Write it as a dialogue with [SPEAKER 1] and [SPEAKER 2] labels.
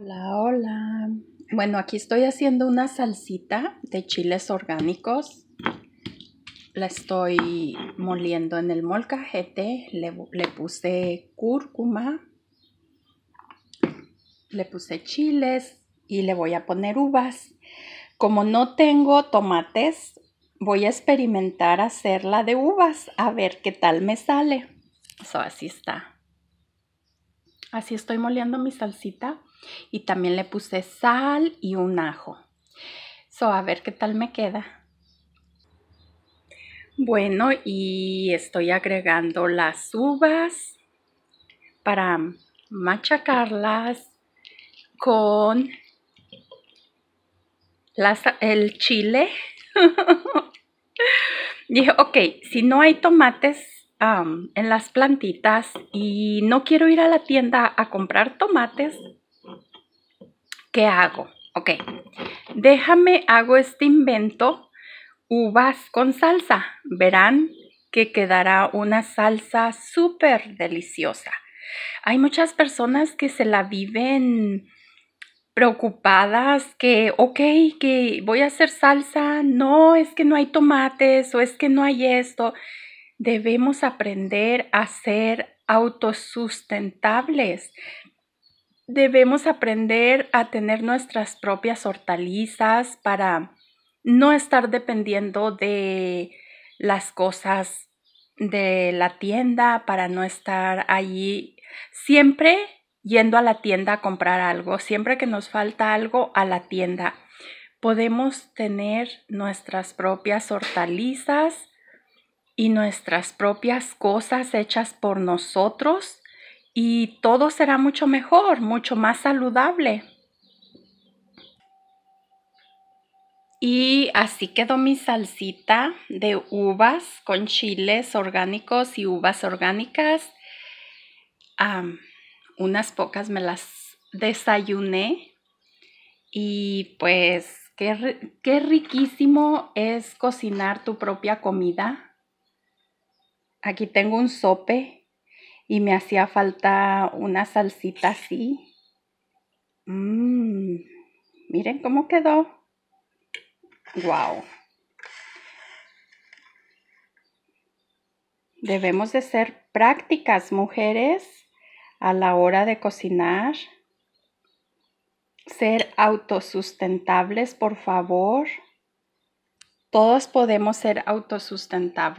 [SPEAKER 1] Hola, hola. Bueno, aquí estoy haciendo una salsita de chiles orgánicos. La estoy moliendo en el molcajete. Le, puse cúrcuma. Le puse chiles y le voy a poner uvas. Como no tengo tomates, voy a experimentar hacerla de uvas a ver qué tal me sale. Eso así está. Así estoy moliendo mi salsita y también le puse sal y un ajo. So, a ver qué tal me queda. Bueno, y estoy agregando las uvas para machacarlas con el chile. Dije, ok, si no hay tomates, en las plantitas y no quiero ir a la tienda a comprar tomates, ¿qué hago? Ok, déjame, hago este invento, uvas con salsa. Verán que quedará una salsa súper deliciosa. Hay muchas personas que se la viven preocupadas que, ok, que voy a hacer salsa, no, es que no hay tomates o es que no hay esto. Debemos aprender a ser autosustentables. Debemos aprender a tener nuestras propias hortalizas para no estar dependiendo de las cosas de la tienda, para no estar allí siempre yendo a la tienda a comprar algo, siempre que nos falta algo a la tienda. Podemos tener nuestras propias hortalizas y nuestras propias cosas hechas por nosotros y todo será mucho mejor, mucho más saludable. Y así quedó mi salsita de uvas con chiles orgánicos y uvas orgánicas. unas pocas me las desayuné y pues qué, qué riquísimo es cocinar tu propia comida aquí tengo un sope y me hacía falta una salsita así. Mm, miren cómo quedó. Wow. Debemos de ser prácticas, mujeres, a la hora de cocinar. Ser autosustentables, por favor. Todos podemos ser autosustentables.